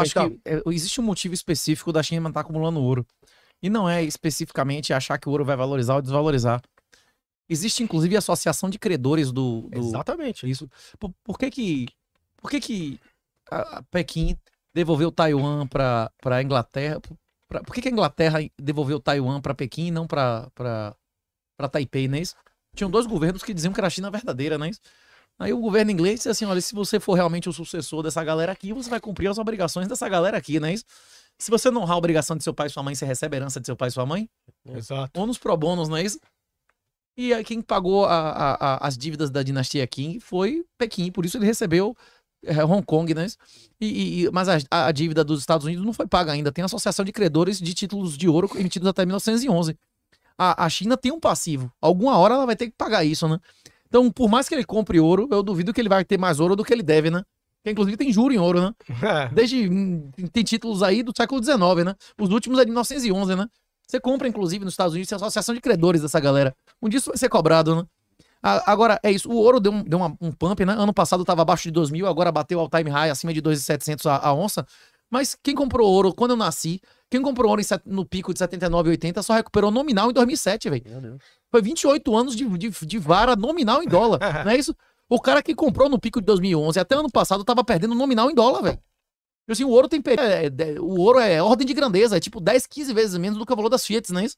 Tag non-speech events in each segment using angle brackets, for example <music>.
acho então. que é, existe um motivo específico da China estar tá acumulando ouro. E não é especificamente achar que o ouro vai valorizar ou desvalorizar. Existe, inclusive, a associação de credores do. do... Exatamente. Isso. Por, por, que que. Por que que a Pequim devolveu Taiwan para a Inglaterra? Pra, por que, que a Inglaterra devolveu Taiwan para Pequim e não para Taipei, não é isso? Tinham dois governos que diziam que era a China verdadeira, não é isso? Aí o governo inglês disse assim: olha, se você for realmente o sucessor dessa galera aqui, você vai cumprir as obrigações dessa galera aqui, não é isso? Se você não honrar a obrigação de seu pai e sua mãe, você recebe a herança de seu pai e sua mãe? Exato. Ônus pro bônus, não é isso? E aí quem pagou a, a, a, as dívidas da dinastia Qing foi Pequim, por isso ele recebeu é, Hong Kong, né? E, e mas a, dívida dos Estados Unidos não foi paga ainda. Tem a Associação de Credores de Títulos de Ouro emitidos até 1911. A, a China tem um passivo. Alguma hora ela vai ter que pagar isso, né? Então, por mais que ele compre ouro, eu duvido que ele vai ter mais ouro do que ele deve, né? Que inclusive tem juro em ouro, né? <laughs> É. Desde. Hum, tem títulos aí do século XIX, né? Os últimos é de 1911, né? Você compra, inclusive, nos Estados Unidos, tem a associação de credores dessa galera. Um dia isso vai ser cobrado, né? Agora, é isso. O ouro deu um, deu uma, um pump, né? Ano passado estava abaixo de 2 mil, agora bateu ao time high acima de 2.700 a, a onça. Mas quem comprou ouro quando eu nasci, quem comprou ouro no pico de 79 80 só recuperou nominal em 2007, velho. Foi 28 anos de, de, de vara nominal em dólar, <laughs> não é isso? O cara que comprou no pico de 2011 até ano passado tava perdendo nominal em dólar, velho. Assim, o ouro tem é, é o ouro é ordem de grandeza, é tipo 10, 15 vezes menos do que o valor das Fiat, não é isso?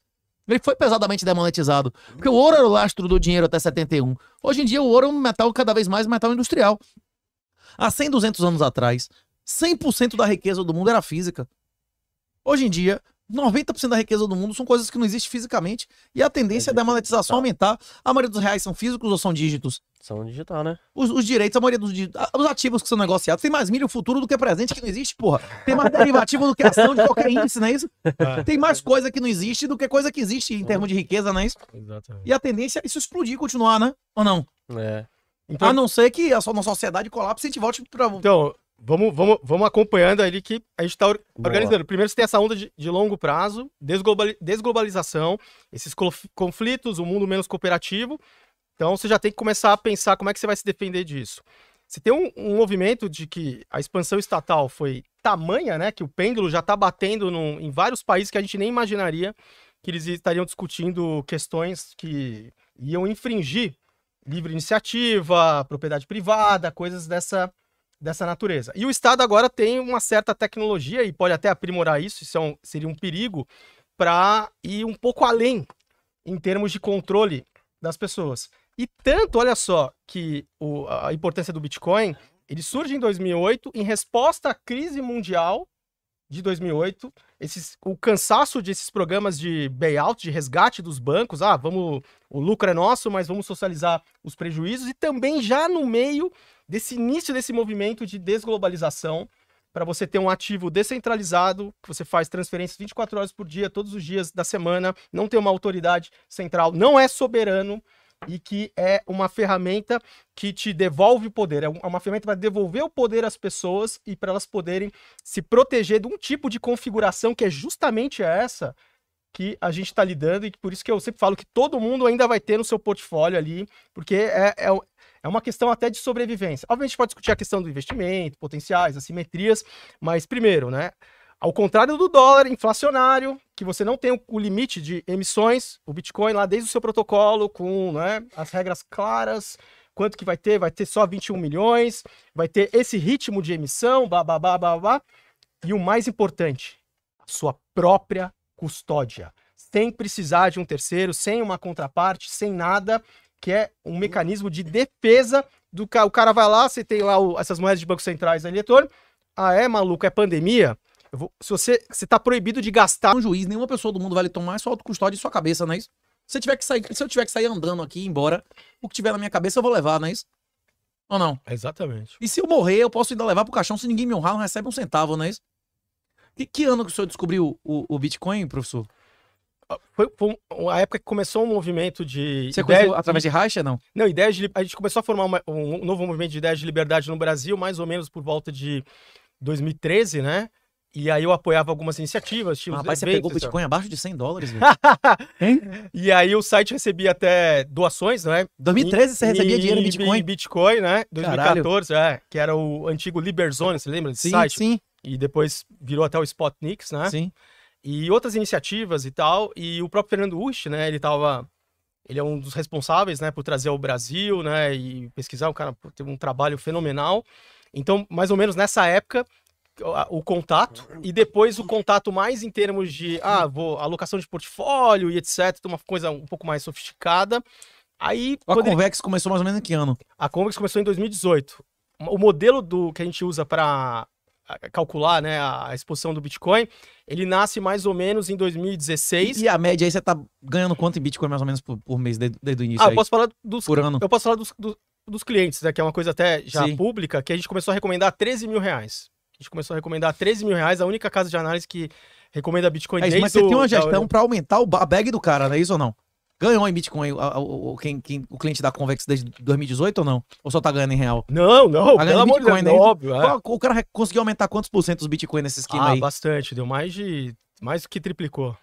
Ele foi pesadamente demonetizado. Porque o ouro era o lastro do dinheiro até 71. Hoje em dia, o ouro é um metal cada vez mais metal industrial. Há 100, 200 anos atrás, 100% da riqueza do mundo era física. Hoje em dia, 90% da riqueza do mundo são coisas que não existem fisicamente e a tendência é da monetização aumentar. A maioria dos reais são físicos ou são dígitos? São digital, né? Os, os direitos, a maioria dos os ativos que são negociados. Tem mais milho futuro do que presente que não existe, porra. Tem mais derivativo do que ação de qualquer <laughs> índice, não é isso? É. Tem mais coisa que não existe do que coisa que existe em termos de riqueza, não é isso? Exatamente. E a tendência é isso explodir e continuar, né? Ou não? É. Então... A não ser que a nossa sociedade colapse e a gente volte para então, vamos, vamos, vamos acompanhando ali que a gente está organizando. Primeiro, você tem essa onda de, de longo prazo, desglobali desglobalização, esses conflitos, o um mundo menos cooperativo. Então, você já tem que começar a pensar como é que você vai se defender disso. Você tem um, um movimento de que a expansão estatal foi tamanha, né? Que o pêndulo já está batendo em vários países que a gente nem imaginaria que eles estariam discutindo questões que iam infringir livre iniciativa, propriedade privada, coisas dessa, dessa natureza. E o Estado agora tem uma certa tecnologia e pode até aprimorar isso, isso é um, seria um perigo, para ir um pouco além em termos de controle das pessoas. E tanto, olha só, que o, a importância do Bitcoin, ele surge em 2008 em resposta à crise mundial de 2008, esses, o cansaço desses programas de bailout, de resgate dos bancos, ah, vamos, o lucro é nosso, mas vamos socializar os prejuízos, e também já no meio desse início desse movimento de desglobalização para você ter um ativo descentralizado, que você faz transferências 24 horas por dia, todos os dias da semana, não tem uma autoridade central, não é soberano e que é uma ferramenta que te devolve o poder. É, é uma ferramenta para devolver o poder às pessoas e para elas poderem se proteger de um tipo de configuração que é justamente essa que a gente está lidando e por isso que eu sempre falo que todo mundo ainda vai ter no seu portfólio ali, porque é, é, é uma questão até de sobrevivência. Obviamente, a gente pode discutir a questão do investimento, potenciais, assimetrias, mas primeiro, né? Ao contrário do dólar inflacionário, que você não tem o limite de emissões, o Bitcoin lá desde o seu protocolo, com né, as regras claras, quanto que vai ter, vai ter só 21 milhões, vai ter esse ritmo de emissão, babá, babá. E o mais importante, a sua própria custódia. Sem precisar de um terceiro, sem uma contraparte, sem nada que é um mecanismo de defesa do cara. O cara vai lá, você tem lá o, essas moedas de bancos centrais eletrônico. Ah, é, maluco, é pandemia? Vou, se você, você tá proibido de gastar. Um juiz, nenhuma pessoa do mundo vai lhe tomar, é só autocustódia de sua cabeça, não é isso? Se eu, tiver que sair, se eu tiver que sair andando aqui e ir embora, o que tiver na minha cabeça eu vou levar, não é isso? Ou não? Exatamente. E se eu morrer, eu posso ainda levar pro caixão se ninguém me honrar, não recebe um centavo, não é isso? Que, que ano que o senhor descobriu o, o Bitcoin, professor? Ah, foi, foi, a época que começou um movimento de. Você ideia, através de racha, não? Não, ideias de, A gente começou a formar uma, um novo movimento de ideias de liberdade no Brasil, mais ou menos por volta de 2013, né? E aí eu apoiava algumas iniciativas. Tipo, rapaz, você pegou Bitcoin sabe? abaixo de 100 dólares, velho. <laughs> e aí o site recebia até doações, né? 2013 e, você recebia dinheiro em Bitcoin. Em Bitcoin, né? 2014, Caralho. é, que era o antigo Liberzone, você lembra desse sim, site? Sim, sim. E depois virou até o Spotnix, né? Sim e outras iniciativas e tal. E o próprio Fernando Ush né, ele tava ele é um dos responsáveis, né, por trazer ao Brasil, né, e pesquisar, o cara teve um trabalho fenomenal. Então, mais ou menos nessa época, o contato e depois o contato mais em termos de, ah, vou alocação de portfólio e etc, uma coisa um pouco mais sofisticada. Aí, a poderia... Convex começou mais ou menos em que ano? A Convex começou em 2018. O modelo do que a gente usa para calcular né, a exposição do Bitcoin, ele nasce mais ou menos em 2016. E a média aí você tá ganhando quanto em Bitcoin mais ou menos por, por mês desde, desde o início? Ah, aí? eu posso falar dos. Por ano. Eu posso falar dos, dos, dos clientes, né, que é uma coisa até já Sim. pública, que a gente começou a recomendar 13 mil reais. A gente começou a recomendar 13 mil reais, a única casa de análise que recomenda Bitcoin é isso, Mas você tem uma gestão para aumentar o, a bag do cara, não é isso ou não? Ganhou em Bitcoin o quem, quem, o cliente da Convex desde 2018 ou não? Ou só tá ganhando em real? Não, não. Tá ganhando pelo Bitcoin, amor de Deus, né? óbvio. É. O, o, cara conseguiu aumentar quantos por cento os Bitcoin nesse esquema ah, aí? bastante. Deu mais de. Mais do que triplicou.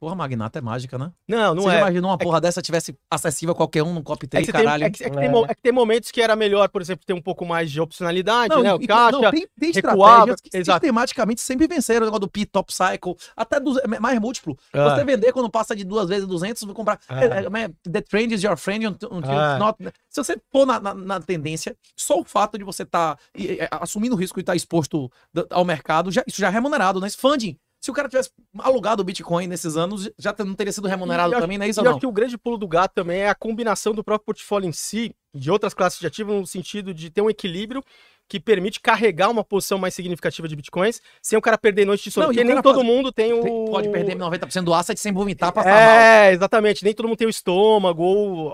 Porra, magnata é mágica, né? Não, não Você é. Você imaginou uma é porra é que... dessa tivesse acessível a qualquer um no copo é caralho? Tem, é, que, é, que tem, é. é, que, tem, momentos que era melhor, por exemplo, ter um pouco mais de opcionalidade, não, né? E, o e, caixa, não, tem, tem recuava, que sistematicamente sempre venceram o negócio do P, Top Cycle, até do, mais múltiplo. Ah. Você vender quando passa de duas vezes 200, vou comprar. Ah. É, The trend is your friend until ah. not... Né? Se você pôr na, na, na, tendência, só o fato de você estar tá, assumindo o risco e estar tá exposto ao mercado, já, isso já é remunerado, né? Funding se o cara tivesse alugado o Bitcoin nesses anos, já não teria sido remunerado e também, não é isso ou não? que o grande pulo do gato também é a combinação do próprio portfólio em si, de outras classes de ativo, no sentido de ter um equilíbrio que permite carregar uma posição mais significativa de bitcoins sem o cara perder noite de sono. Não, porque nem todo mundo tem o. Pode perder 90% do asset sem vomitar pra salvar. É, mal. exatamente. Nem todo mundo tem o estômago ou.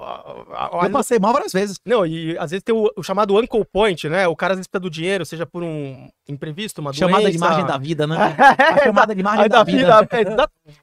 Eu passei mal várias vezes. Não, e às vezes tem o, o chamado ankle point, né? O cara às vezes precisa do dinheiro, seja por um imprevisto, uma Chamada doença. Chamada de margem da vida, né? É, <laughs> chamada de margem da, da, vida. vida. É,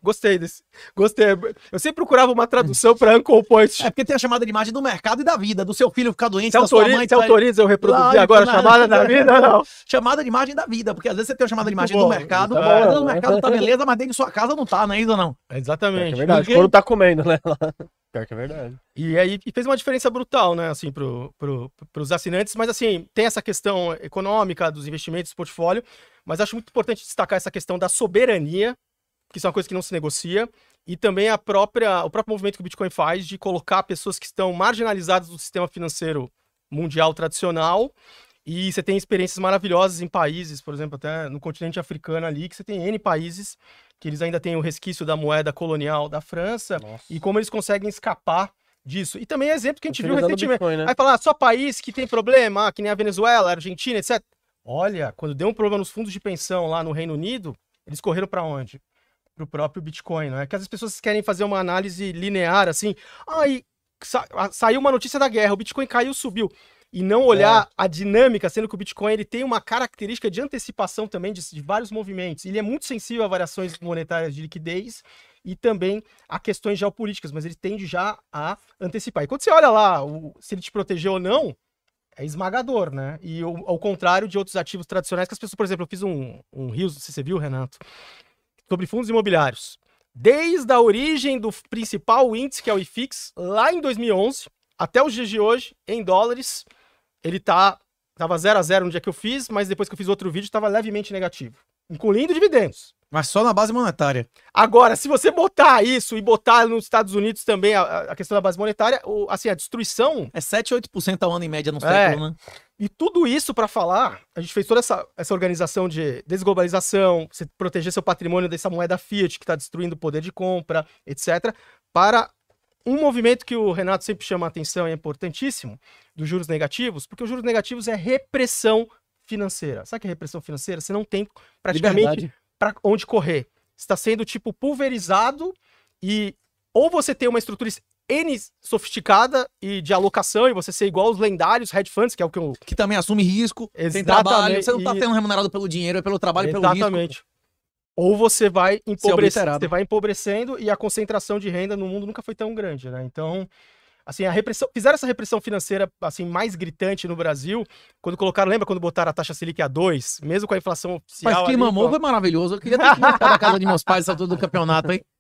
Gostei desse. Gostei. Eu sempre procurava uma tradução para Uncle Point. É porque tem a chamada de imagem do mercado e da vida, do seu filho ficar doente, se da autoriza, sua mãe... Se pra... autoriza eu reproduzir agora a chamada da vida, não? Chamada de imagem da vida, porque às vezes você tem a chamada de imagem Bom, do mercado, tá bom, mas o mercado tá beleza, mas dentro de sua casa não tá, né, ainda não. Exatamente. É, é, verdade, quando tá comendo, né? <laughs> Pior que é verdade. E aí e fez uma diferença brutal, né, assim, pro, pro, pros assinantes, mas assim, tem essa questão econômica dos investimentos, do portfólio, mas acho muito importante destacar essa questão da soberania que são é uma coisa que não se negocia, e também a própria, o próprio movimento que o Bitcoin faz de colocar pessoas que estão marginalizadas do sistema financeiro mundial tradicional. E você tem experiências maravilhosas em países, por exemplo, até no continente africano ali, que você tem N países que eles ainda têm o resquício da moeda colonial da França Nossa. e como eles conseguem escapar disso. E também é exemplo que a gente viu recentemente. Bitcoin, né? Aí falar, ah, só país que tem problema, que nem a Venezuela, a Argentina, etc. Olha, quando deu um problema nos fundos de pensão lá no Reino Unido, eles correram para onde? para o próprio Bitcoin, não é? Que as pessoas querem fazer uma análise linear, assim, aí sa saiu uma notícia da guerra, o Bitcoin caiu, subiu. E não olhar é. a dinâmica, sendo que o Bitcoin ele tem uma característica de antecipação também de, de vários movimentos. Ele é muito sensível a variações monetárias de liquidez e também a questões geopolíticas, mas ele tende já a antecipar. E quando você olha lá o, se ele te protegeu ou não, é esmagador, né? E ao, ao contrário de outros ativos tradicionais, que as pessoas, por exemplo, eu fiz um, um Rios, se você viu, Renato? sobre fundos imobiliários. Desde a origem do principal índice, que é o IFIX, lá em 2011, até os dias de hoje, em dólares, ele tá tava 0 a 0 no dia que eu fiz, mas depois que eu fiz outro vídeo, estava levemente negativo, incluindo dividendos. Mas só na base monetária. Agora, se você botar isso e botar nos Estados Unidos também a, a questão da base monetária, o, assim, a destruição. É 7, 8% ao ano em média no é. né? E tudo isso para falar, a gente fez toda essa, essa organização de desglobalização, você proteger seu patrimônio dessa moeda Fiat que está destruindo o poder de compra, etc., para um movimento que o Renato sempre chama a atenção e é importantíssimo, dos juros negativos, porque os juros negativos é repressão financeira. Sabe o que é repressão financeira? Você não tem praticamente Liberdade para onde correr. Está sendo tipo pulverizado e ou você tem uma estrutura N sofisticada e de alocação, e você ser igual aos lendários hedge funds, que é o que eu... Que também assume risco, Exatamente. tem trabalho, você não tá sendo remunerado pelo dinheiro, é pelo trabalho Exatamente. e pelo risco. Exatamente. Ou você vai empobrecendo, você vai empobrecendo e a concentração de renda no mundo nunca foi tão grande, né? Então, assim, a repressão, fizeram essa repressão financeira assim mais gritante no Brasil, quando colocaram, lembra quando botaram a taxa Selic a 2, mesmo com a inflação oficial. Mas que mamou foi maravilhoso. Eu queria ter que na casa de meus pais essa tudo do campeonato, hein? <laughs>